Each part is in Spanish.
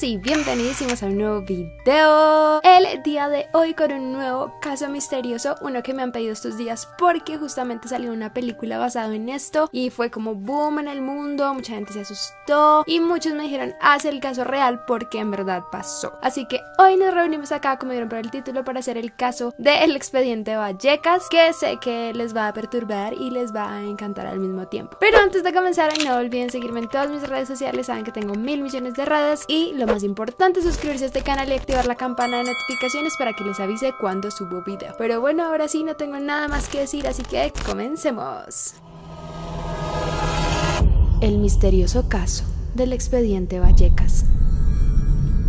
bienvenidos y bienvenidísimos a un nuevo video El día de hoy con un nuevo caso misterioso Uno que me han pedido estos días porque justamente salió una película basada en esto Y fue como boom en el mundo, mucha gente se asustó Y muchos me dijeron, haz el caso real porque en verdad pasó Así que hoy nos reunimos acá, como vieron por el título, para hacer el caso del expediente Vallecas Que sé que les va a perturbar y les va a encantar al mismo tiempo Pero antes de comenzar, no olviden seguirme en todas mis redes sociales Saben que tengo mil millones de redes y lo lo más importante es suscribirse a este canal y activar la campana de notificaciones para que les avise cuando subo video. Pero bueno, ahora sí no tengo nada más que decir, así que comencemos. El misterioso caso del expediente Vallecas.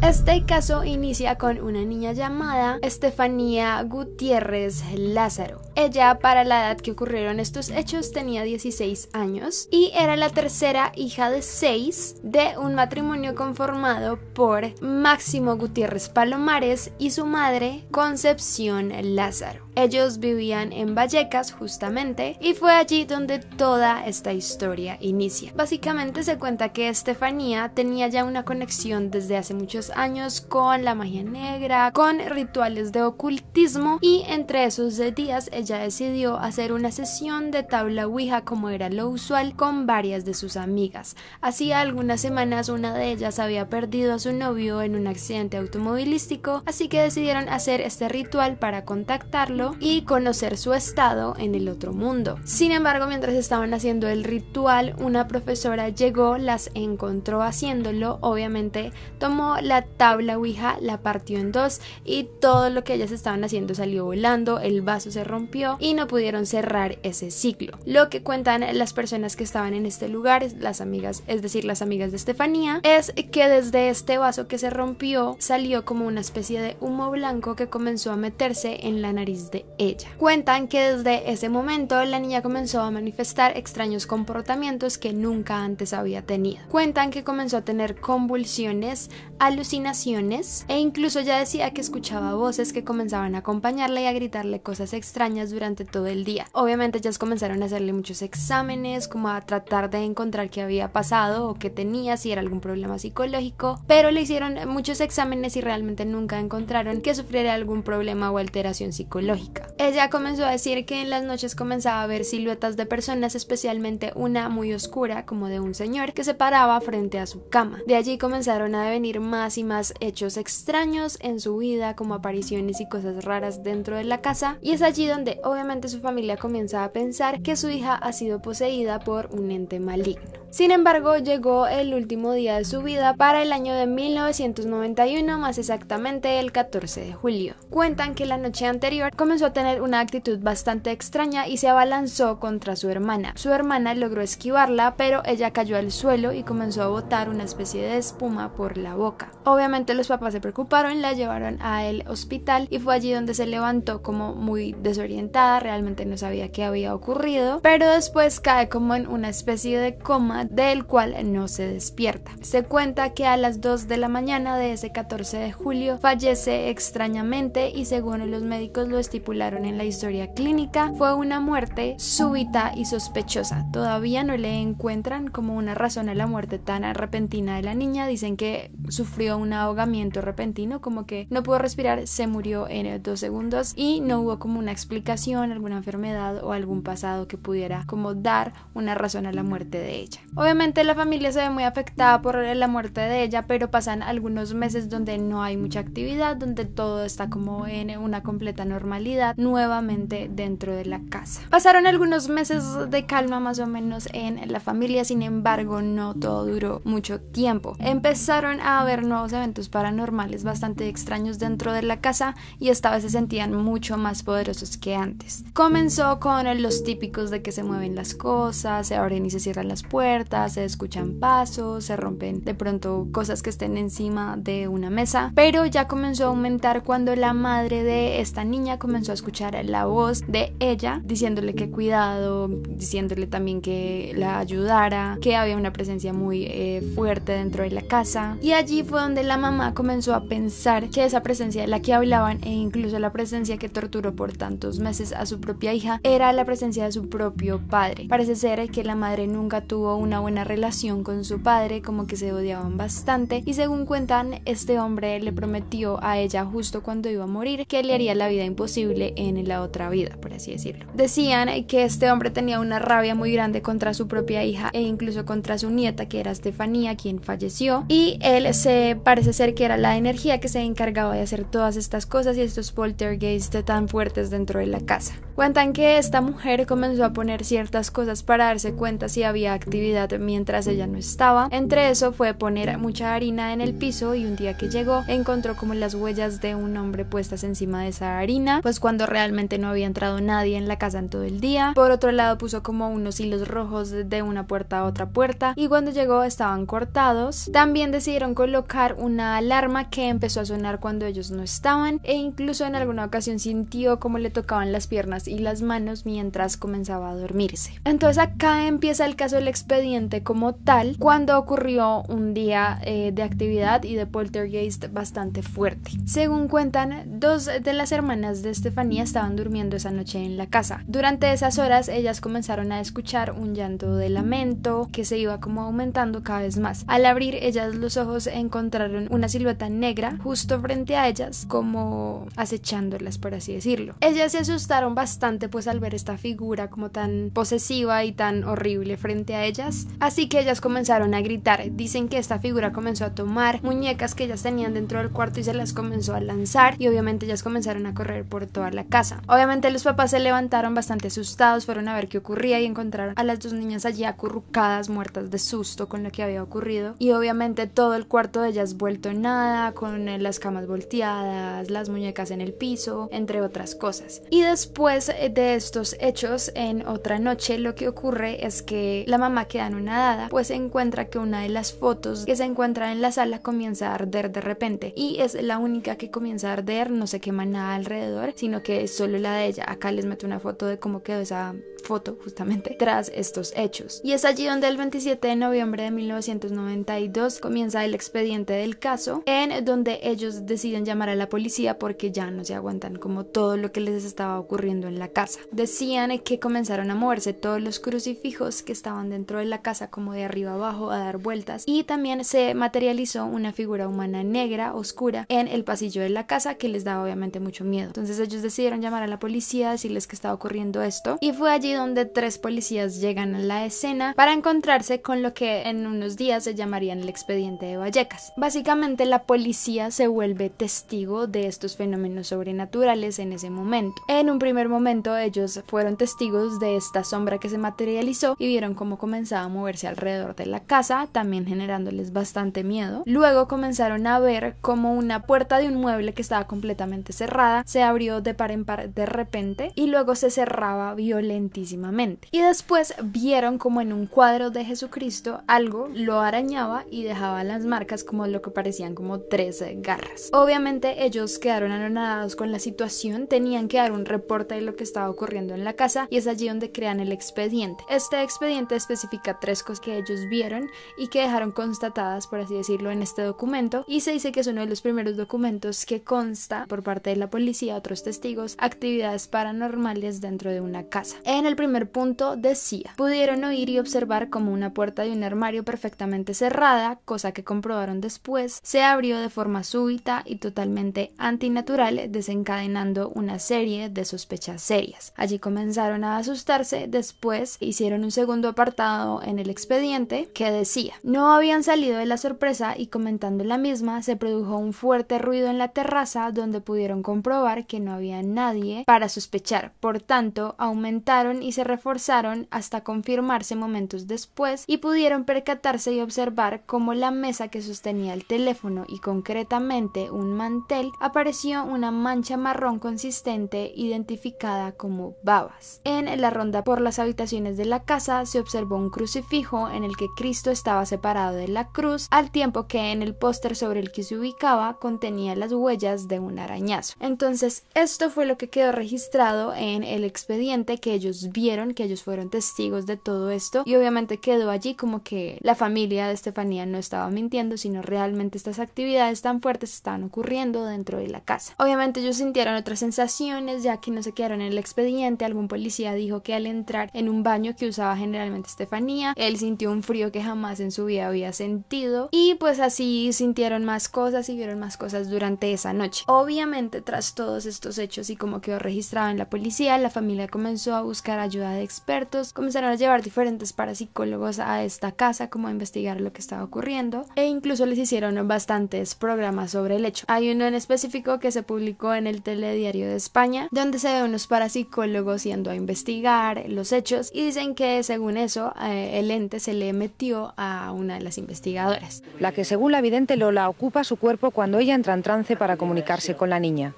Este caso inicia con una niña llamada Estefanía Gutiérrez Lázaro, ella, para la edad que ocurrieron estos hechos, tenía 16 años y era la tercera hija de seis de un matrimonio conformado por Máximo Gutiérrez Palomares y su madre, Concepción Lázaro. Ellos vivían en Vallecas justamente y fue allí donde toda esta historia inicia. Básicamente se cuenta que Estefanía tenía ya una conexión desde hace muchos años con la magia negra, con rituales de ocultismo y entre esos días ella decidió hacer una sesión de tabla Ouija como era lo usual con varias de sus amigas. Hacía algunas semanas una de ellas había perdido a su novio en un accidente automovilístico, así que decidieron hacer este ritual para contactarlo y conocer su estado en el otro mundo. Sin embargo, mientras estaban haciendo el ritual, una profesora llegó, las encontró haciéndolo, obviamente tomó la tabla Ouija, la partió en dos y todo lo que ellas estaban haciendo salió volando, el vaso se rompió, y no pudieron cerrar ese ciclo. Lo que cuentan las personas que estaban en este lugar, las amigas, es decir, las amigas de Estefanía, es que desde este vaso que se rompió salió como una especie de humo blanco que comenzó a meterse en la nariz de ella. Cuentan que desde ese momento la niña comenzó a manifestar extraños comportamientos que nunca antes había tenido. Cuentan que comenzó a tener convulsiones, alucinaciones e incluso ya decía que escuchaba voces que comenzaban a acompañarla y a gritarle cosas extrañas durante todo el día. Obviamente ellas comenzaron a hacerle muchos exámenes, como a tratar de encontrar qué había pasado o qué tenía, si era algún problema psicológico, pero le hicieron muchos exámenes y realmente nunca encontraron que sufriera algún problema o alteración psicológica. Ella comenzó a decir que en las noches comenzaba a ver siluetas de personas, especialmente una muy oscura, como de un señor, que se paraba frente a su cama. De allí comenzaron a devenir más y más hechos extraños en su vida, como apariciones y cosas raras dentro de la casa, y es allí donde obviamente su familia comienza a pensar que su hija ha sido poseída por un ente maligno. Sin embargo, llegó el último día de su vida para el año de 1991, más exactamente el 14 de julio. Cuentan que la noche anterior comenzó a tener una actitud bastante extraña y se abalanzó contra su hermana. Su hermana logró esquivarla, pero ella cayó al suelo y comenzó a botar una especie de espuma por la boca. Obviamente los papás se preocuparon, la llevaron al hospital y fue allí donde se levantó como muy desorientada, realmente no sabía qué había ocurrido, pero después cae como en una especie de coma del cual no se despierta. Se cuenta que a las 2 de la mañana de ese 14 de julio fallece extrañamente y según los médicos lo estipularon en la historia clínica, fue una muerte súbita y sospechosa. Todavía no le encuentran como una razón a la muerte tan repentina de la niña. Dicen que sufrió un ahogamiento repentino, como que no pudo respirar, se murió en dos segundos y no hubo como una explicación, alguna enfermedad o algún pasado que pudiera como dar una razón a la muerte de ella. Obviamente la familia se ve muy afectada por la muerte de ella, pero pasan algunos meses donde no hay mucha actividad, donde todo está como en una completa normalidad nuevamente dentro de la casa. Pasaron algunos meses de calma más o menos en la familia, sin embargo no todo duró mucho tiempo. Empezaron a haber nuevos eventos paranormales bastante extraños dentro de la casa y esta vez se sentían mucho más poderosos que antes. Comenzó con los típicos de que se mueven las cosas, se abren y se cierran las puertas, se escuchan pasos, se rompen de pronto cosas que estén encima de una mesa, pero ya comenzó a aumentar cuando la madre de esta niña comenzó a escuchar la voz de ella diciéndole que cuidado, diciéndole también que la ayudara, que había una presencia muy eh, fuerte dentro de la casa y allí fue donde la mamá comenzó a pensar que esa presencia de la que hablaban e incluso la presencia que torturó por tantos meses a su propia hija era la presencia de su propio padre. Parece ser que la madre nunca tuvo una buena relación con su padre, como que se odiaban bastante y según cuentan este hombre le prometió a ella justo cuando iba a morir que le haría la vida imposible en la otra vida, por así decirlo. Decían que este hombre tenía una rabia muy grande contra su propia hija e incluso contra su nieta que era Estefanía, quien falleció y él se parece ser que era la energía que se encargaba de hacer todas estas cosas y estos poltergeist tan fuertes dentro de la casa. Cuentan que esta mujer comenzó a poner ciertas cosas para darse cuenta si había actividad mientras ella no estaba. Entre eso fue poner mucha harina en el piso y un día que llegó encontró como las huellas de un hombre puestas encima de esa harina, pues cuando realmente no había entrado nadie en la casa en todo el día. Por otro lado puso como unos hilos rojos de una puerta a otra puerta y cuando llegó estaban cortados. También decidieron colocar una alarma que empezó a sonar cuando ellos no estaban e incluso en alguna ocasión sintió como le tocaban las piernas y las manos mientras comenzaba a dormirse. Entonces acá empieza el caso del expediente como tal cuando ocurrió un día eh, de actividad y de poltergeist bastante fuerte. Según cuentan, dos de las hermanas de Estefanía estaban durmiendo esa noche en la casa. Durante esas horas ellas comenzaron a escuchar un llanto de lamento que se iba como aumentando cada vez más. Al abrir ellas los ojos encontraron una silueta negra justo frente a ellas como acechándolas por así decirlo. Ellas se asustaron bastante pues al ver esta figura como tan posesiva y tan horrible frente a ellas, así que ellas comenzaron a gritar, dicen que esta figura comenzó a tomar muñecas que ellas tenían dentro del cuarto y se las comenzó a lanzar y obviamente ellas comenzaron a correr por toda la casa. Obviamente los papás se levantaron bastante asustados, fueron a ver qué ocurría y encontraron a las dos niñas allí acurrucadas, muertas de susto con lo que había ocurrido y obviamente todo el cuarto de ellas vuelto en nada, con eh, las camas volteadas, las muñecas en el piso, entre otras cosas. Y después eh, de estos hechos, en otra noche lo que ocurre es que la mamá queda dada, pues encuentra que una de las fotos que se encuentra en la sala comienza a arder de repente y es la única que comienza a arder, no se quema nada alrededor, sino que es solo la de ella. Acá les meto una foto de cómo quedó esa foto justamente tras estos hechos. Y es allí donde el 27 de noviembre de 1992 comienza el expediente del caso, en donde ellos deciden llamar a la policía porque ya no se aguantan como todo lo que les estaba ocurriendo en la casa. Decían que comenzaron a moverse todos los crucifijos que estaban dentro de la casa como de arriba abajo a dar vueltas y también se materializó una figura humana negra, oscura, en el pasillo de la casa que les daba obviamente mucho miedo. Entonces ellos decidieron llamar a la policía, decirles que estaba ocurriendo esto y fue allí donde tres policías llegan a la escena para encontrarse con lo que en unos días se llamarían el expediente de Vallecas. Básicamente la policía se vuelve testigo de estos fenómenos sobrenaturales en ese momento. En un primer momento momento ellos fueron testigos de esta sombra que se materializó y vieron cómo comenzaba a moverse alrededor de la casa, también generándoles bastante miedo. Luego comenzaron a ver cómo una puerta de un mueble que estaba completamente cerrada se abrió de par en par de repente y luego se cerraba violentísimamente. Y después vieron como en un cuadro de Jesucristo algo lo arañaba y dejaba las marcas como lo que parecían como tres garras. Obviamente ellos quedaron anonadados con la situación, tenían que dar un reporte lo que estaba ocurriendo en la casa y es allí donde crean el expediente. Este expediente especifica tres cosas que ellos vieron y que dejaron constatadas, por así decirlo, en este documento y se dice que es uno de los primeros documentos que consta por parte de la policía, otros testigos, actividades paranormales dentro de una casa. En el primer punto decía, pudieron oír y observar como una puerta de un armario perfectamente cerrada, cosa que comprobaron después, se abrió de forma súbita y totalmente antinatural, desencadenando una serie de sospechas serias. Allí comenzaron a asustarse, después hicieron un segundo apartado en el expediente que decía, no habían salido de la sorpresa y comentando la misma se produjo un fuerte ruido en la terraza donde pudieron comprobar que no había nadie para sospechar, por tanto aumentaron y se reforzaron hasta confirmarse momentos después y pudieron percatarse y observar cómo la mesa que sostenía el teléfono y concretamente un mantel apareció una mancha marrón consistente identificada como Babas. En la ronda por las habitaciones de la casa se observó un crucifijo en el que Cristo estaba separado de la cruz, al tiempo que en el póster sobre el que se ubicaba contenía las huellas de un arañazo. Entonces, esto fue lo que quedó registrado en el expediente que ellos vieron, que ellos fueron testigos de todo esto y obviamente quedó allí como que la familia de Estefanía no estaba mintiendo, sino realmente estas actividades tan fuertes estaban ocurriendo dentro de la casa. Obviamente ellos sintieron otras sensaciones ya que no se quedaron en el expediente, algún policía dijo que al entrar en un baño que usaba generalmente Estefanía, él sintió un frío que jamás en su vida había sentido y pues así sintieron más cosas y vieron más cosas durante esa noche. Obviamente tras todos estos hechos y como quedó registrado en la policía, la familia comenzó a buscar ayuda de expertos, comenzaron a llevar diferentes parapsicólogos a esta casa como a investigar lo que estaba ocurriendo e incluso les hicieron bastantes programas sobre el hecho. Hay uno en específico que se publicó en el telediario de España donde se ve unos para parapsicólogos yendo a investigar los hechos y dicen que según eso eh, el ente se le metió a una de las investigadoras. La que según la vidente Lola ocupa su cuerpo cuando ella entra en trance para comunicarse con la niña.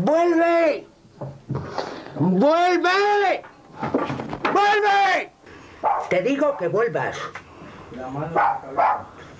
¡Vuelve! ¡Vuelve! ¡Vuelve! Te digo que vuelvas.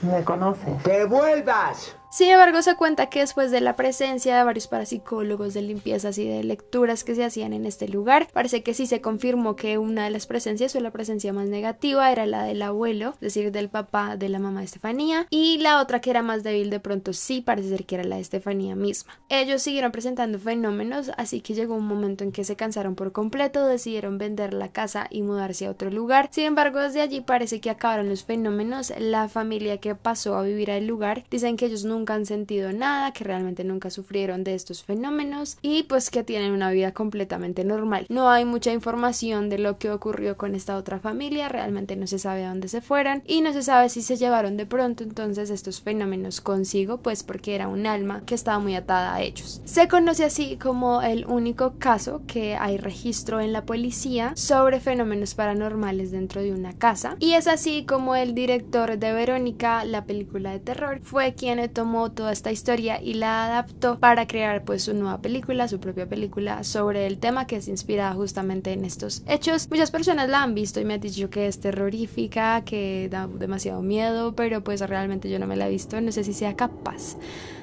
Me conoces. ¡Que vuelvas! Sin embargo, se cuenta que después de la presencia de varios parapsicólogos de limpiezas y de lecturas que se hacían en este lugar, parece que sí se confirmó que una de las presencias o la presencia más negativa era la del abuelo, es decir, del papá de la mamá de Estefanía, y la otra que era más débil de pronto sí parece ser que era la de Estefanía misma. Ellos siguieron presentando fenómenos, así que llegó un momento en que se cansaron por completo, decidieron vender la casa y mudarse a otro lugar. Sin embargo, desde allí parece que acabaron los fenómenos, la familia que pasó a vivir al lugar dicen que ellos nunca han sentido nada, que realmente nunca sufrieron de estos fenómenos y pues que tienen una vida completamente normal. No hay mucha información de lo que ocurrió con esta otra familia, realmente no se sabe a dónde se fueron y no se sabe si se llevaron de pronto entonces estos fenómenos consigo, pues porque era un alma que estaba muy atada a ellos. Se conoce así como el único caso que hay registro en la policía sobre fenómenos paranormales dentro de una casa y es así como el director de Verónica, la película de terror, fue quien tomó toda esta historia y la adaptó para crear pues su nueva película, su propia película sobre el tema que es inspirada justamente en estos hechos. Muchas personas la han visto y me han dicho que es terrorífica, que da demasiado miedo, pero pues realmente yo no me la he visto, no sé si sea capaz.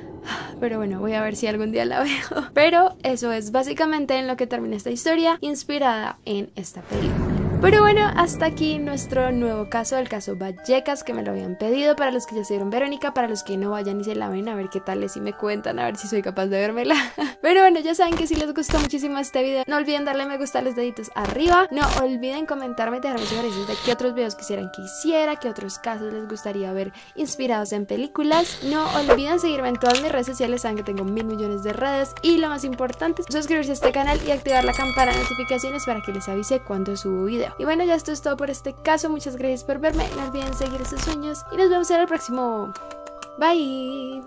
Pero bueno, voy a ver si algún día la veo. Pero eso es básicamente en lo que termina esta historia, inspirada en esta película. Pero bueno, hasta aquí nuestro nuevo caso, el caso Vallecas, que me lo habían pedido para los que ya se dieron Verónica, para los que no vayan y se la ven, a ver qué tal es y me cuentan, a ver si soy capaz de vermela. Pero bueno, ya saben que si les gustó muchísimo este video, no olviden darle me gusta a los deditos arriba, no olviden comentarme, dejarme sugerencias de qué otros videos quisieran que hiciera, qué otros casos les gustaría ver inspirados en películas. No olviden seguirme en todas mis redes sociales, saben que tengo mil millones de redes y lo más importante, suscribirse a este canal y activar la campana de notificaciones para que les avise cuando subo video. Y bueno, ya esto es todo por este caso. Muchas gracias por verme. No olviden seguir sus sueños. Y nos vemos en el próximo. Bye.